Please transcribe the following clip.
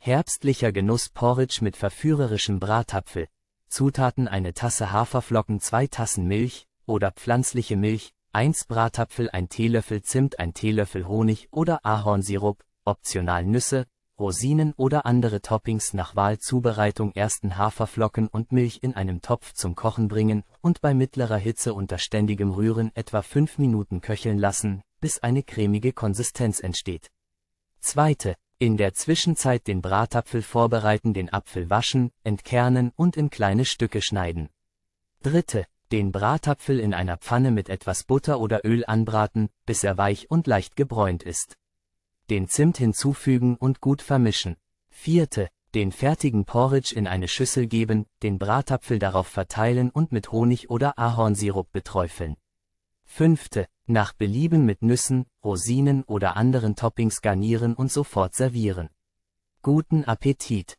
Herbstlicher Genuss Porridge mit verführerischem Bratapfel. Zutaten eine Tasse Haferflocken, zwei Tassen Milch oder pflanzliche Milch, eins Bratapfel, ein Teelöffel Zimt, ein Teelöffel Honig oder Ahornsirup, optional Nüsse, Rosinen oder andere Toppings nach Wahlzubereitung ersten Haferflocken und Milch in einem Topf zum Kochen bringen und bei mittlerer Hitze unter ständigem Rühren etwa 5 Minuten köcheln lassen, bis eine cremige Konsistenz entsteht. Zweite in der Zwischenzeit den Bratapfel vorbereiten, den Apfel waschen, entkernen und in kleine Stücke schneiden. Dritte, den Bratapfel in einer Pfanne mit etwas Butter oder Öl anbraten, bis er weich und leicht gebräunt ist. Den Zimt hinzufügen und gut vermischen. Vierte, den fertigen Porridge in eine Schüssel geben, den Bratapfel darauf verteilen und mit Honig oder Ahornsirup beträufeln. Fünfte, nach Belieben mit Nüssen, Rosinen oder anderen Toppings garnieren und sofort servieren. Guten Appetit!